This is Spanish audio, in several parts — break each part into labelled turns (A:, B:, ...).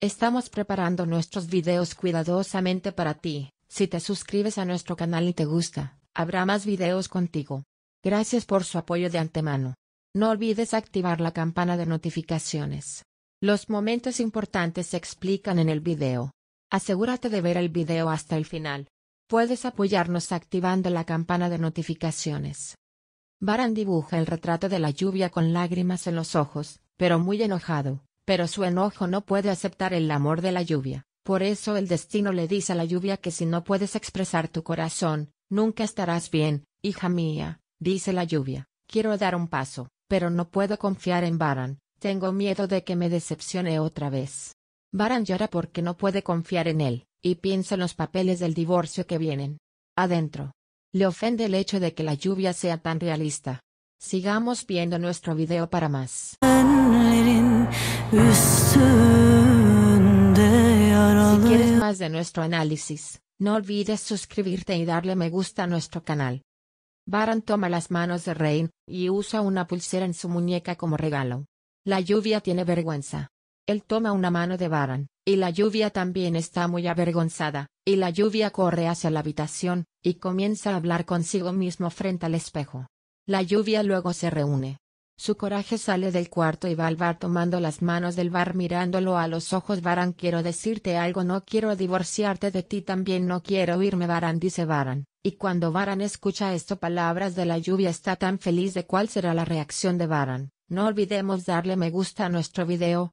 A: Estamos preparando nuestros videos cuidadosamente para ti. Si te suscribes a nuestro canal y te gusta, habrá más videos contigo. Gracias por su apoyo de antemano. No olvides activar la campana de notificaciones. Los momentos importantes se explican en el video. Asegúrate de ver el video hasta el final. Puedes apoyarnos activando la campana de notificaciones. Baran dibuja el retrato de la lluvia con lágrimas en los ojos, pero muy enojado, pero su enojo no puede aceptar el amor de la lluvia. Por eso el destino le dice a la lluvia que si no puedes expresar tu corazón, nunca estarás bien, hija mía, dice la lluvia. Quiero dar un paso, pero no puedo confiar en Baran, tengo miedo de que me decepcione otra vez. Baran llora porque no puede confiar en él, y piensa en los papeles del divorcio que vienen. Adentro, le ofende el hecho de que la lluvia sea tan realista. Sigamos viendo nuestro video para más. Si quieres más de nuestro análisis, no olvides suscribirte y darle me gusta a nuestro canal. Baran toma las manos de Rain, y usa una pulsera en su muñeca como regalo. La lluvia tiene vergüenza. Él toma una mano de Baran, y la lluvia también está muy avergonzada, y la lluvia corre hacia la habitación, y comienza a hablar consigo mismo frente al espejo. La lluvia luego se reúne. Su coraje sale del cuarto y va al bar tomando las manos del bar mirándolo a los ojos. Baran, quiero decirte algo, no quiero divorciarte de ti, también no quiero irme. Baran dice Baran, y cuando Baran escucha esto, palabras de la lluvia, está tan feliz de cuál será la reacción de Baran. No olvidemos darle me gusta a nuestro video,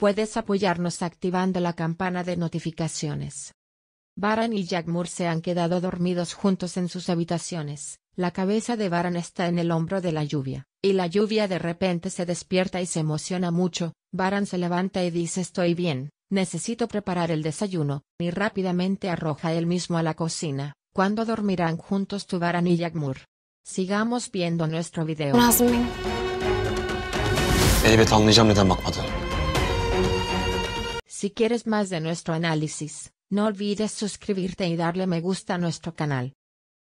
A: Puedes apoyarnos activando la campana de notificaciones. Baran y Jack se han quedado dormidos juntos en sus habitaciones. La cabeza de Baran está en el hombro de la lluvia, y la lluvia de repente se despierta y se emociona mucho. Baran se levanta y dice estoy bien, necesito preparar el desayuno, y rápidamente arroja él mismo a la cocina. ¿Cuándo dormirán juntos tu Baran y Jack Sigamos viendo nuestro video. Si quieres más de nuestro análisis, no olvides suscribirte y darle me gusta a nuestro canal.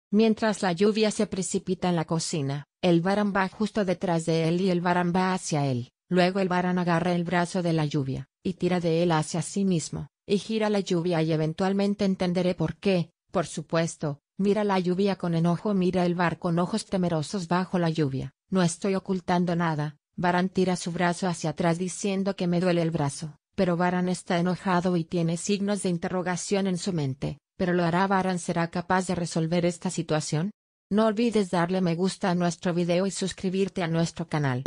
A: Mientras la lluvia se precipita en la cocina, el varán va justo detrás de él y el varán va hacia él. Luego el varán agarra el brazo de la lluvia, y tira de él hacia sí mismo, y gira la lluvia y eventualmente entenderé por qué, por supuesto, mira la lluvia con enojo, mira el bar con ojos temerosos bajo la lluvia, no estoy ocultando nada, Varán tira su brazo hacia atrás diciendo que me duele el brazo, pero Varan está enojado y tiene signos de interrogación en su mente, pero lo hará Varan será capaz de resolver esta situación. No olvides darle me gusta a nuestro video y suscribirte a nuestro canal.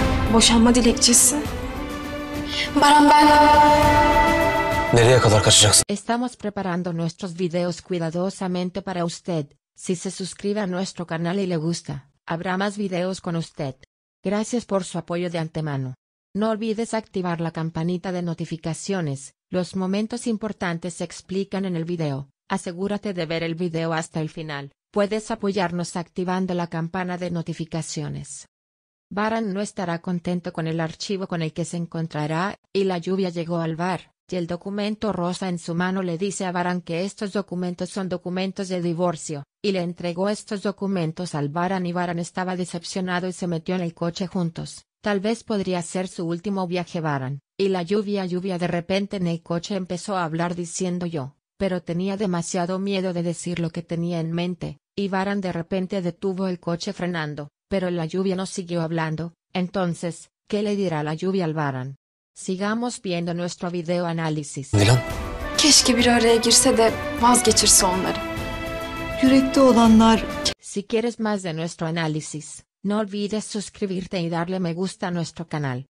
A: Estamos preparando nuestros videos cuidadosamente para usted. Si se suscribe a nuestro canal y le gusta, habrá más videos con usted. Gracias por su apoyo de antemano. No olvides activar la campanita de notificaciones, los momentos importantes se explican en el video, asegúrate de ver el video hasta el final, puedes apoyarnos activando la campana de notificaciones. Baran no estará contento con el archivo con el que se encontrará, y la lluvia llegó al bar, y el documento rosa en su mano le dice a Baran que estos documentos son documentos de divorcio, y le entregó estos documentos al Baran y Baran estaba decepcionado y se metió en el coche juntos, Tal vez podría ser su último viaje Varan. y la lluvia lluvia de repente el en coche empezó a hablar diciendo yo, pero tenía demasiado miedo de decir lo que tenía en mente, y Varan de repente detuvo el coche frenando, pero la lluvia no siguió hablando, entonces, ¿qué le dirá la lluvia al Baran? Sigamos viendo nuestro video análisis. Si quieres más de nuestro análisis, no olvides suscribirte y darle me gusta a nuestro canal.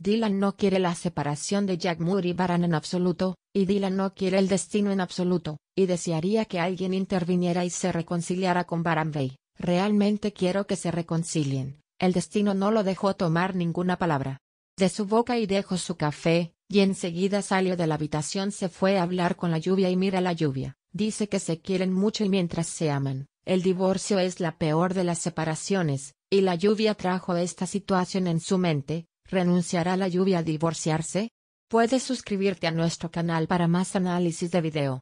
A: Dylan no quiere la separación de Jack Moore y Baran en absoluto, y Dylan no quiere el destino en absoluto, y desearía que alguien interviniera y se reconciliara con Baran Bay. Realmente quiero que se reconcilien. El destino no lo dejó tomar ninguna palabra. De su boca y dejó su café, y enseguida salió de la habitación se fue a hablar con la lluvia y mira la lluvia. Dice que se quieren mucho y mientras se aman, el divorcio es la peor de las separaciones, y la lluvia trajo esta situación en su mente, ¿renunciará la lluvia a divorciarse? Puedes suscribirte a nuestro canal para más análisis de video.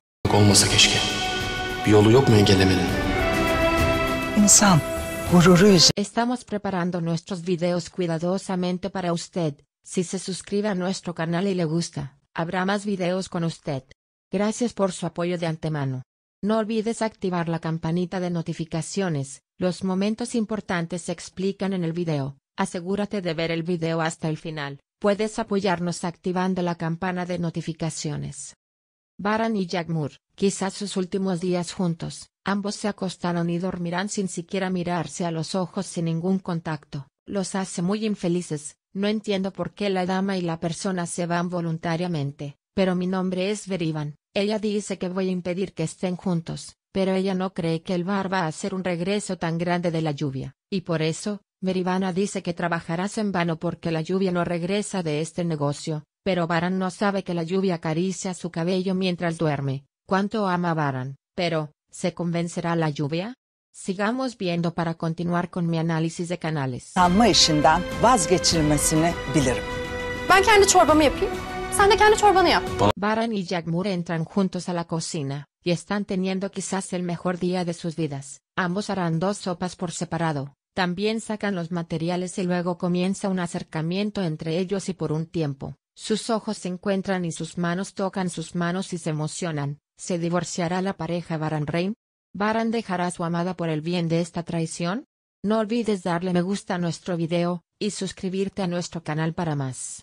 A: Estamos preparando nuestros videos cuidadosamente para usted. Si se suscribe a nuestro canal y le gusta, habrá más videos con usted. Gracias por su apoyo de antemano. No olvides activar la campanita de notificaciones, los momentos importantes se explican en el video, asegúrate de ver el video hasta el final, puedes apoyarnos activando la campana de notificaciones. Baran y Moore, quizás sus últimos días juntos, ambos se acostaron y dormirán sin siquiera mirarse a los ojos sin ningún contacto, los hace muy infelices, no entiendo por qué la dama y la persona se van voluntariamente, pero mi nombre es Verivan, ella dice que voy a impedir que estén juntos, pero ella no cree que el bar va a hacer un regreso tan grande de la lluvia, y por eso, Merivana dice que trabajarás en vano porque la lluvia no regresa de este negocio, pero Baran no sabe que la lluvia acaricia su cabello mientras duerme. ¿Cuánto ama Baran? Pero, ¿se convencerá la lluvia? Sigamos viendo para continuar con mi análisis de canales. Ben kendi çorbamı Baran y Jackmur entran juntos a la cocina, y están teniendo quizás el mejor día de sus vidas. Ambos harán dos sopas por separado. También sacan los materiales y luego comienza un acercamiento entre ellos y por un tiempo. Sus ojos se encuentran y sus manos tocan sus manos y se emocionan. ¿Se divorciará la pareja Baran Reim? ¿Baran dejará a su amada por el bien de esta traición? No olvides darle me gusta a nuestro video, y suscribirte a nuestro canal para más.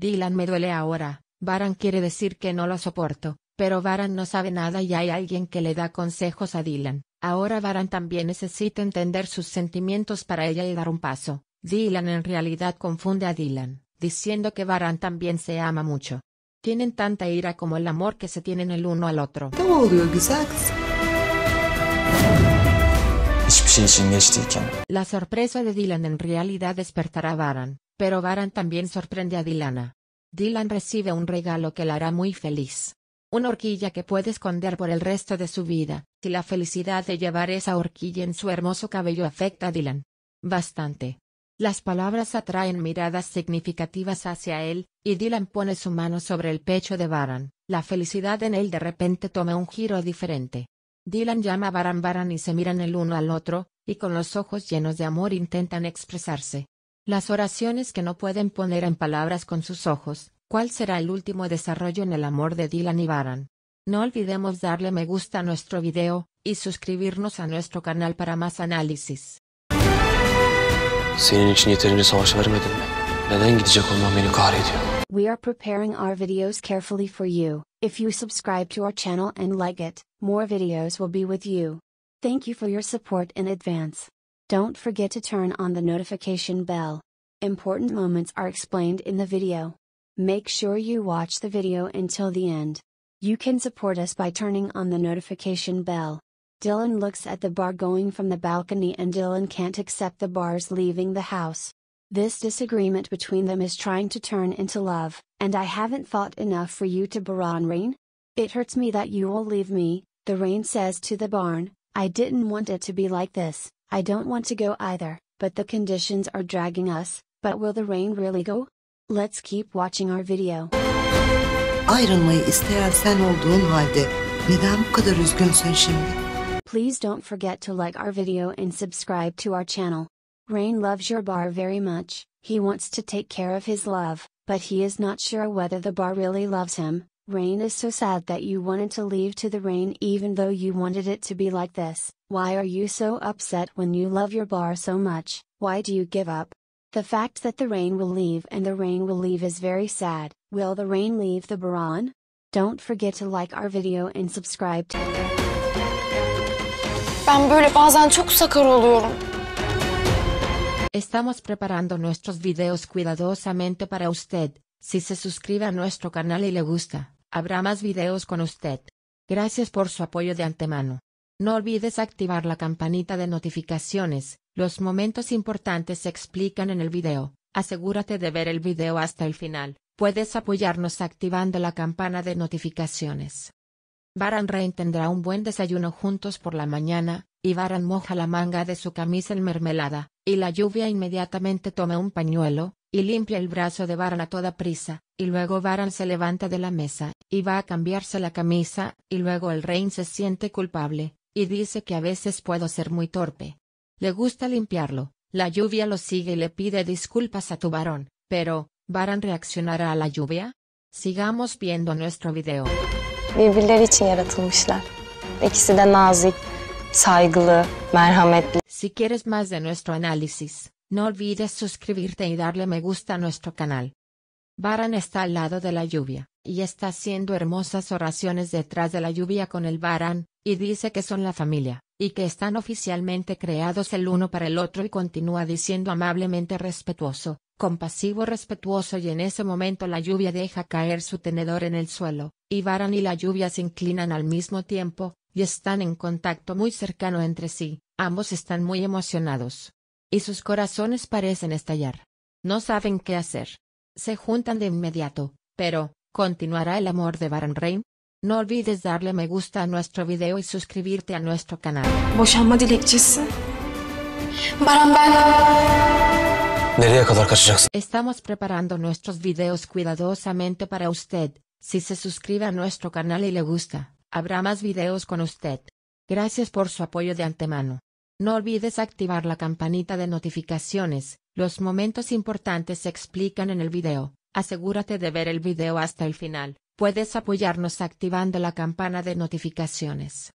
A: Dylan me duele ahora, Baran quiere decir que no lo soporto, pero Baran no sabe nada y hay alguien que le da consejos a Dylan. Ahora Baran también necesita entender sus sentimientos para ella y dar un paso. Dylan en realidad confunde a Dylan, diciendo que Baran también se ama mucho. Tienen tanta ira como el amor que se tienen el uno al otro. La sorpresa de Dylan en realidad despertará a Baran, pero Baran también sorprende a Dilana. Dylan recibe un regalo que la hará muy feliz. Una horquilla que puede esconder por el resto de su vida, Si la felicidad de llevar esa horquilla en su hermoso cabello afecta a Dylan. Bastante. Las palabras atraen miradas significativas hacia él, y Dylan pone su mano sobre el pecho de Baran. La felicidad en él de repente toma un giro diferente. Dylan llama a Baran Baran y se miran el uno al otro, y con los ojos llenos de amor intentan expresarse. Las oraciones que no pueden poner en palabras con sus ojos, ¿cuál será el último desarrollo en el amor de Dylan y Baran? No olvidemos darle me gusta a nuestro video, y suscribirnos a nuestro canal para más análisis.
B: Thank you Don't forget to turn on the notification bell. Important moments are explained in the video. Make sure you watch the video until the end. You can support us by turning on the notification bell. Dylan looks at the bar going from the balcony and Dylan can't accept the bar's leaving the house. This disagreement between them is trying to turn into love, and I haven't fought enough for you to on Rain? It hurts me that you will leave me, the rain says to the barn, I didn't want it to be like this. I don't want to go either, but the conditions are dragging us, but will the rain really go? Let's keep watching our video.
A: Ayrılmayı isteyen sen olduğun halde
B: neden bu kadar üzgünsün şimdi? Please don't forget to like our video and subscribe to our channel. Rain loves your bar very much, he wants to take care of his love, but he is not sure whether the bar really loves him. Rain is so sad that you wanted to leave to the rain even though you wanted it to be like this. Why are you so upset when you love your bar so much? Why do you give up? The fact that the rain will leave and the rain will leave is very sad. Will the rain leave the baron? Don't forget to like our video and
A: subscribe. To Ben böyle bazen çok sakar oluyorum. Estamos preparando nuestros videos cuidadosamente para usted. Si se suscribe a nuestro canal y le gusta, habrá más videos con usted. Gracias por su apoyo de antemano. No olvides activar la campanita de notificaciones, los momentos importantes se explican en el video, asegúrate de ver el video hasta el final, puedes apoyarnos activando la campana de notificaciones. Baran Rein tendrá un buen desayuno juntos por la mañana, y Baran moja la manga de su camisa en mermelada, y la lluvia inmediatamente toma un pañuelo, y limpia el brazo de Baran a toda prisa, y luego Baran se levanta de la mesa, y va a cambiarse la camisa, y luego el Rein se siente culpable, y dice que a veces puedo ser muy torpe. Le gusta limpiarlo, la lluvia lo sigue y le pide disculpas a tu varón, pero, ¿Baran reaccionará a la lluvia? Sigamos viendo nuestro video. Si quieres más de nuestro análisis, no olvides suscribirte y darle me gusta a nuestro canal. Baran está al lado de la lluvia y está haciendo hermosas oraciones detrás de la lluvia con el Barán, y dice que son la familia, y que están oficialmente creados el uno para el otro y continúa diciendo amablemente respetuoso, compasivo respetuoso y en ese momento la lluvia deja caer su tenedor en el suelo, y barán y la lluvia se inclinan al mismo tiempo, y están en contacto muy cercano entre sí, ambos están muy emocionados. Y sus corazones parecen estallar. No saben qué hacer. Se juntan de inmediato, pero, ¿Continuará el amor de Baron Rain? No olvides darle me gusta a nuestro video y suscribirte a nuestro canal. Estamos preparando nuestros videos cuidadosamente para usted. Si se suscribe a nuestro canal y le gusta, habrá más videos con usted. Gracias por su apoyo de antemano. No olvides activar la campanita de notificaciones. Los momentos importantes se explican en el video. Asegúrate de ver el video hasta el final, puedes apoyarnos activando la campana de notificaciones.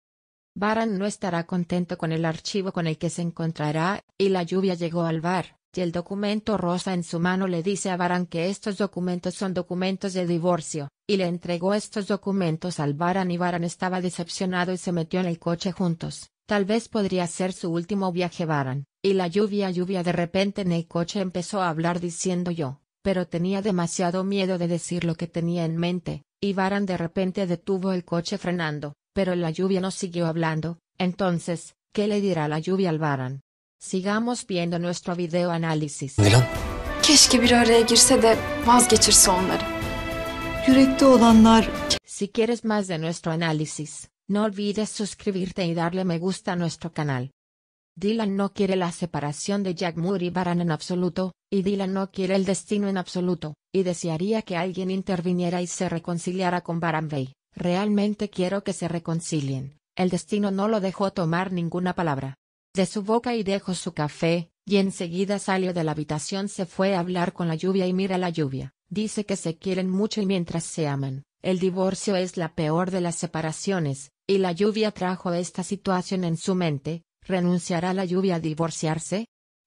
A: Baran no estará contento con el archivo con el que se encontrará, y la lluvia llegó al bar, y el documento rosa en su mano le dice a Baran que estos documentos son documentos de divorcio, y le entregó estos documentos al Baran y Baran estaba decepcionado y se metió en el coche juntos, tal vez podría ser su último viaje Baran, y la lluvia lluvia de repente en el coche empezó a hablar diciendo yo, pero tenía demasiado miedo de decir lo que tenía en mente, y Baran de repente detuvo el coche frenando, pero la lluvia no siguió hablando, entonces, ¿qué le dirá la lluvia al Baran? Sigamos viendo nuestro video análisis. Si quieres más de nuestro análisis, no olvides suscribirte y darle me gusta a nuestro canal. Dylan no quiere la separación de Jack Moore y Baran en absoluto, y Dila no quiere el destino en absoluto, y desearía que alguien interviniera y se reconciliara con Bey. Realmente quiero que se reconcilien. El destino no lo dejó tomar ninguna palabra de su boca y dejó su café, y enseguida salió de la habitación se fue a hablar con la lluvia y mira la lluvia. Dice que se quieren mucho y mientras se aman, el divorcio es la peor de las separaciones, y la lluvia trajo esta situación en su mente, ¿renunciará la lluvia a divorciarse?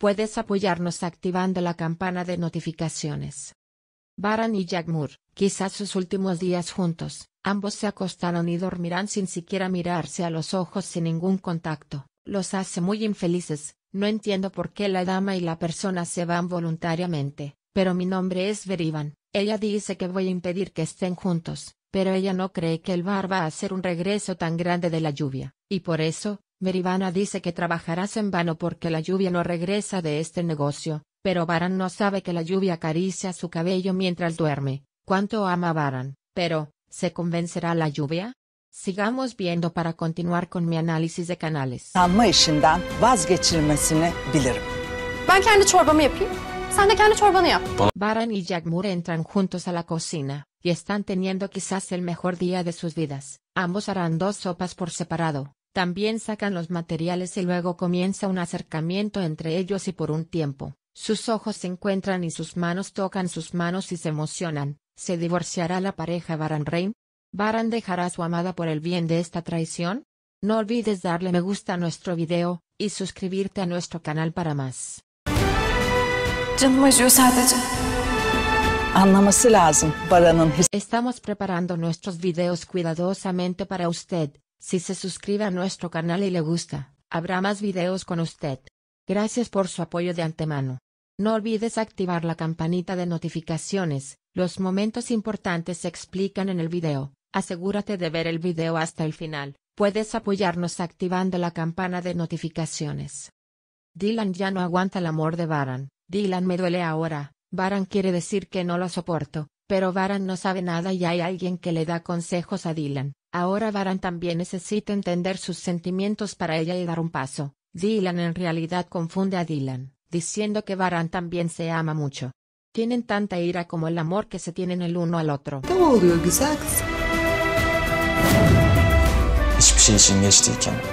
A: Puedes apoyarnos activando la campana de notificaciones. Baran y Jack quizás sus últimos días juntos, ambos se acostaron y dormirán sin siquiera mirarse a los ojos sin ningún contacto. Los hace muy infelices, no entiendo por qué la dama y la persona se van voluntariamente, pero mi nombre es Verivan. Ella dice que voy a impedir que estén juntos, pero ella no cree que el bar va a hacer un regreso tan grande de la lluvia, y por eso, Merivana dice que trabajarás en vano porque la lluvia no regresa de este negocio, pero Baran no sabe que la lluvia acaricia su cabello mientras duerme. ¿Cuánto ama Baran? Pero, ¿se convencerá la lluvia? Sigamos viendo para continuar con mi análisis de canales. Baran y Jagmur entran juntos a la cocina, y están teniendo quizás el mejor día de sus vidas. Ambos harán dos sopas por separado, también sacan los materiales y luego comienza un acercamiento entre ellos y por un tiempo, sus ojos se encuentran y sus manos tocan sus manos y se emocionan. ¿Se divorciará la pareja Baran Reim? ¿Baran dejará a su amada por el bien de esta traición? No olvides darle me gusta a nuestro video y suscribirte a nuestro canal para más. Estamos preparando nuestros videos cuidadosamente para usted. Si se suscribe a nuestro canal y le gusta, habrá más videos con usted. Gracias por su apoyo de antemano. No olvides activar la campanita de notificaciones, los momentos importantes se explican en el video. Asegúrate de ver el video hasta el final. Puedes apoyarnos activando la campana de notificaciones. Dylan ya no aguanta el amor de Baran. Dylan me duele ahora. Baran quiere decir que no lo soporto, pero Varan no sabe nada y hay alguien que le da consejos a Dylan. Ahora Varan también necesita entender sus sentimientos para ella y dar un paso. Dylan en realidad confunde a Dylan, diciendo que Varan también se ama mucho. Tienen tanta ira como el amor que se tienen el uno al otro.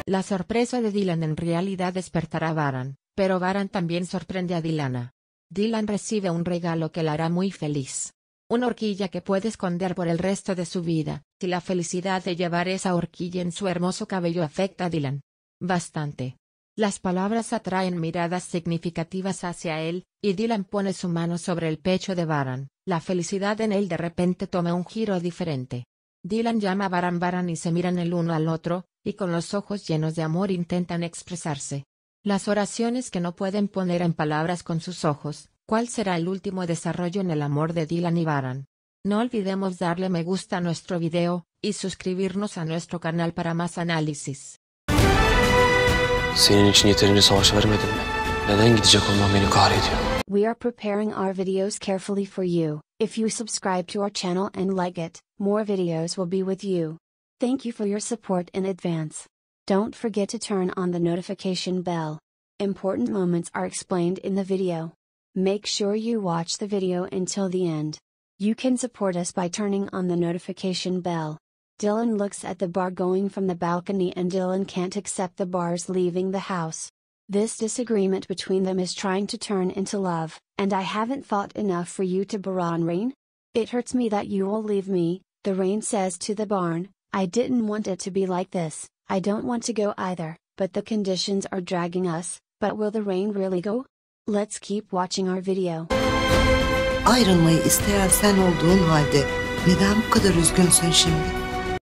A: La sorpresa de Dylan en realidad despertará a Varan, pero Varan también sorprende a Dylan. Dylan recibe un regalo que la hará muy feliz una horquilla que puede esconder por el resto de su vida, si la felicidad de llevar esa horquilla en su hermoso cabello afecta a Dylan. Bastante. Las palabras atraen miradas significativas hacia él, y Dylan pone su mano sobre el pecho de Baran. La felicidad en él de repente toma un giro diferente. Dylan llama a Baran Baran y se miran el uno al otro, y con los ojos llenos de amor intentan expresarse. Las oraciones que no pueden poner en palabras con sus ojos, ¿Cuál será el último desarrollo en el amor de Dylan y Baran? No olvidemos darle me gusta a nuestro video, y suscribirnos a nuestro canal para más análisis.
B: Senin için yeterince savaş vermedim mi? Neden gidecek olmam beni kahrediyor. We are preparing our videos carefully for you. If you subscribe to our channel and like it, more videos will be with you. Thank you for your support in advance. Don't forget to turn on the notification bell. Important moments are explained in the video. Make sure you watch the video until the end. You can support us by turning on the notification bell. Dylan looks at the bar going from the balcony and Dylan can't accept the bar's leaving the house. This disagreement between them is trying to turn into love, and I haven't fought enough for you to Baran Rain? It hurts me that you will leave me, the rain says to the barn, I didn't want it to be like this, I don't want to go either, but the conditions are dragging us, but will the rain really go? Let's keep watching our video. Ayrılmayı isteyen sen olduğun halde neden bu kadar üzgünsün şimdi?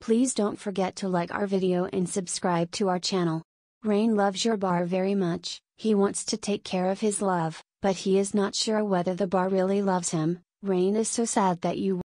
B: Please don't forget to like our video and subscribe to our channel. Rain loves your bar very much. He wants to take care of his love, but he is not sure whether the bar really loves him. Rain is so sad that you